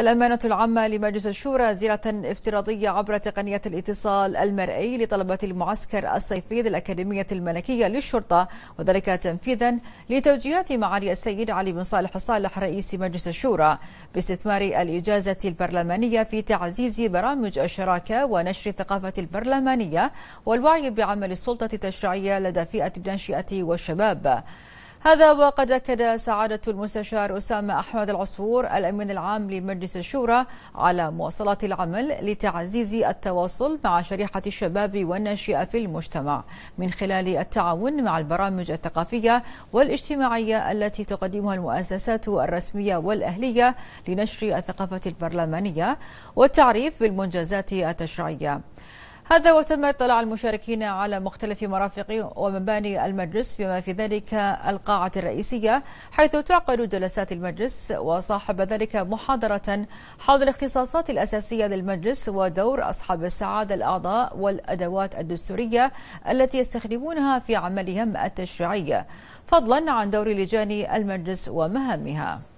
الأمانة العامة لمجلس الشورى زيارة افتراضية عبر تقنية الاتصال المرئي لطلبة المعسكر الصيفي للأكاديمية الملكية للشرطة وذلك تنفيذا لتوجيهات معالي السيد علي بن صالح الصالح رئيس مجلس الشورى باستثمار الإجازة البرلمانية في تعزيز برامج الشراكة ونشر الثقافة البرلمانية والوعي بعمل السلطة التشريعية لدى فئة الناشئة والشباب. هذا وقد أكد سعادة المستشار أسامة أحمد العصفور الأمين العام لمجلس الشورى على مواصلة العمل لتعزيز التواصل مع شريحة الشباب والناشئة في المجتمع من خلال التعاون مع البرامج الثقافية والاجتماعية التي تقدمها المؤسسات الرسمية والأهلية لنشر الثقافة البرلمانية والتعريف بالمنجزات التشريعية. هذا وتم اطلاع المشاركين على مختلف مرافق ومباني المجلس بما في ذلك القاعة الرئيسية حيث تعقد جلسات المجلس وصاحب ذلك محاضرة حول الاختصاصات الأساسية للمجلس ودور أصحاب السعادة الأعضاء والأدوات الدستورية التي يستخدمونها في عملهم التشريعي فضلا عن دور لجان المجلس ومهامها